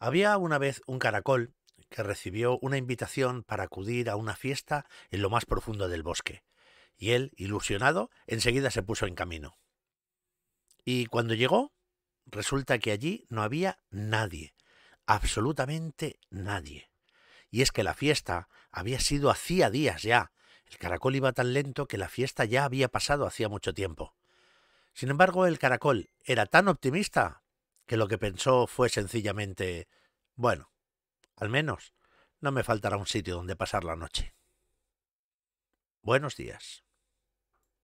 Había una vez un caracol que recibió una invitación para acudir a una fiesta en lo más profundo del bosque, y él, ilusionado, enseguida se puso en camino. Y cuando llegó, resulta que allí no había nadie, absolutamente nadie. Y es que la fiesta había sido hacía días ya. El caracol iba tan lento que la fiesta ya había pasado hacía mucho tiempo. Sin embargo, el caracol era tan optimista que lo que pensó fue sencillamente, bueno, al menos no me faltará un sitio donde pasar la noche. Buenos días.